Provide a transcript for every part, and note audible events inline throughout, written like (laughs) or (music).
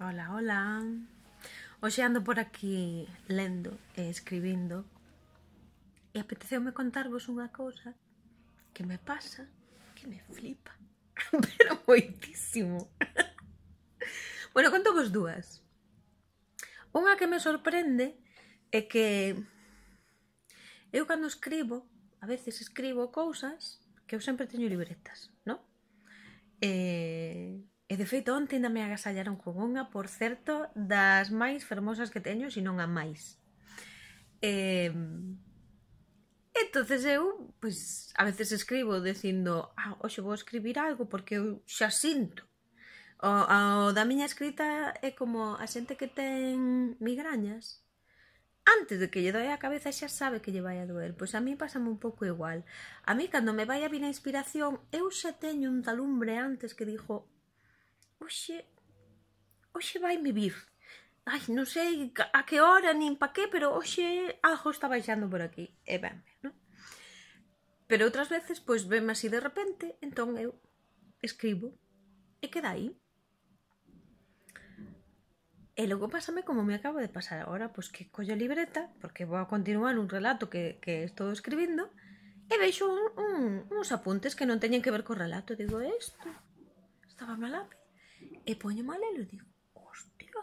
Hola, hola. Hoxe ando por aquí lendo e escribindo e apeteceume contarvos unha cousa que me pasa, que me flipa, (laughs) pero moitísimo. (laughs) bueno, vos dúas. Unha que me sorprende é que eu cando escribo, a veces escribo cousas que eu sempre teño libretas, non? Eh, de feito, onte ainda me agasallaron con unha, por certo, das máis fermosas que teño, se non a máis. Eh, entonces eu, pois, a veces escribo dicindo, ah, hoxe vou escribir algo porque eu xa sinto. O, o da miña escrita é como a xente que ten migrañas, antes de que lle doe a cabeza xa sabe que lle vai a doer. Pois a mí pásame un pouco igual. A mí cando me vai a vir a inspiración, eu xa teño un talumbre antes que dixo, Oxe, oxe me vir. Ai, non sei a que hora nin pa qué, pero oxe algo está baixando por aquí. E ben, non? Pero outras veces, pois, vem así de repente, entón eu escribo e queda aí. E logo pásame como me acabo de pasar agora, pois que collo a libreta, porque vou a continuar un relato que, que estou escribindo, e veixo un, un, uns apuntes que non teñen que ver co relato. Digo, isto, estaba mal E poño a lelo e digo, hostia,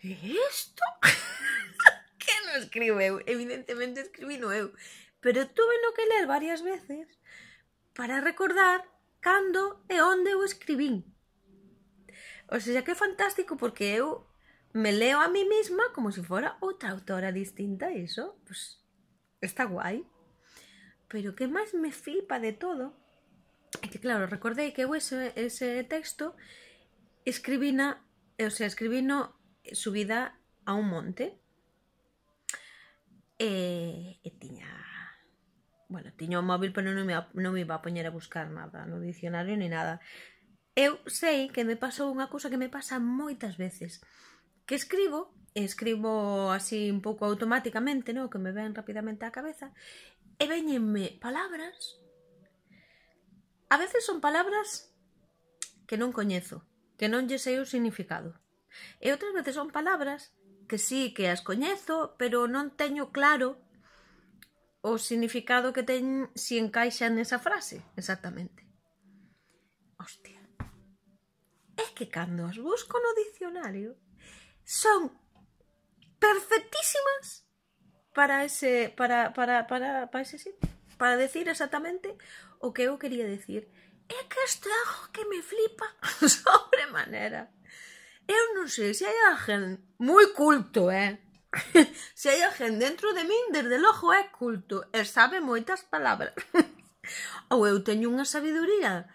Esto isto? (laughs) que non escribo eu? Evidentemente escribino eu. Pero tuve no que ler varias veces para recordar cando e onde eu escribín. O sea, que é fantástico porque eu me leo a mí misma como se si fora outra autora distinta, e iso, pues, está guai. Pero que máis me flipa de todo É que claro, recordei que eu ese, ese texto escribina, o sea, escribino subida a un monte e, e tiña bueno, tiño o móvil pero non me, non me iba a poñer a buscar nada no dicionario ni nada eu sei que me pasou unha cousa que me pasa moitas veces que escribo escribo así un pouco automáticamente, ¿no? que me ven rapidamente á cabeza, e veñenme palabras A veces son palabras que non coñezo, que non lle sei o significado. E outras veces son palabras que sí que as coñezo, pero non teño claro o significado que ten si encaixa nesa frase, exactamente. Hostia. É que cando as busco no dicionario son perfectísimas para ese para para para para ese sitio para decir exactamente o que eu quería decir. É que isto é algo que me flipa (laughs) sobre maneira. Eu non sei se hai a gen moi culto, eh? (laughs) se hai a gen dentro de min, desde logo é culto e sabe moitas palabras. (laughs) ou eu teño unha sabiduría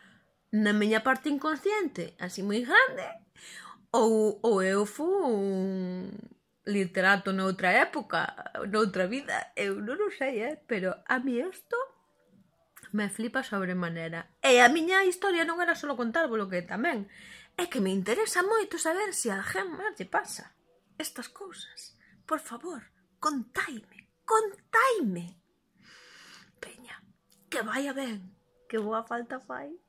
na miña parte inconsciente, así moi grande, ou, ou eu fui un, literato noutra época, noutra vida, eu non o sei, eh? pero a mi isto me flipa sobremanera. E a miña historia non era só contar, polo que tamén, é que me interesa moito saber se a gen máis lle pasa estas cousas. Por favor, contaime, contaime. Peña, que vaya ben, que boa falta fai.